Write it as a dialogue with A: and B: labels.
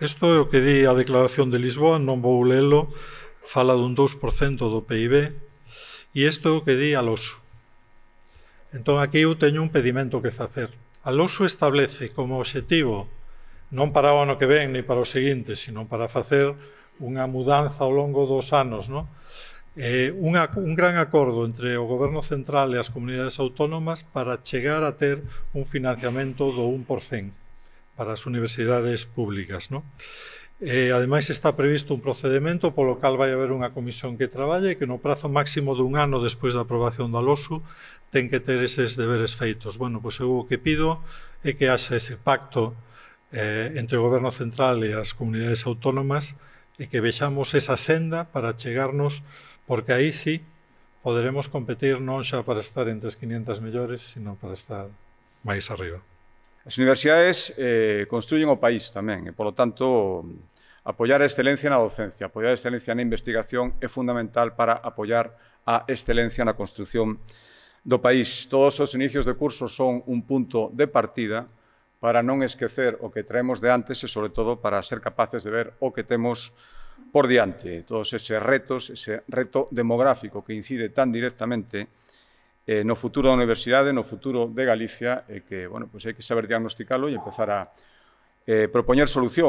A: Isto é o que di a Declaración de Lisboa, non vou lelo, fala dun 2% do PIB, e isto é o que di a Aloso. Entón, aquí eu teño un pedimento que facer. A Aloso establece como objetivo, non para o ano que ven, ni para o seguinte, sino para facer unha mudanza ao longo dos anos, non? eh, un, un gran acordo entre o goberno central e as comunidades autónomas para chegar a ter un financiamento do 1% para as universidades públicas. ¿no? Eh, ademais, está previsto un procedimento polo cal vai haber unha comisión que traballe que no prazo máximo dun ano despois da aprobación da LOSU ten que ter eses deberes feitos. Bueno, pois eu o que pido é que haxa ese pacto eh, entre o Goberno Central e as comunidades autónomas e que vexamos esa senda para chegarnos, porque aí sí poderemos competir non xa para estar entre as 500 mellores, sino para estar máis arriba.
B: As universidades eh, construyen o país tamén, e, polo tanto, apoiar a excelencia na docencia, apoiar a excelencia na investigación é fundamental para apoiar a excelencia na construción do país. Todos os inicios de curso son un punto de partida para non esquecer o que traemos de antes e, sobre todo, para ser capaces de ver o que temos por diante. Todos eses retos, ese reto demográfico que incide tan directamente eh, no futuro da universidade, no futuro de Galicia, e eh, que, bueno, pois pues hai que saber diagnosticalo e empezar a eh, propoñer solucións.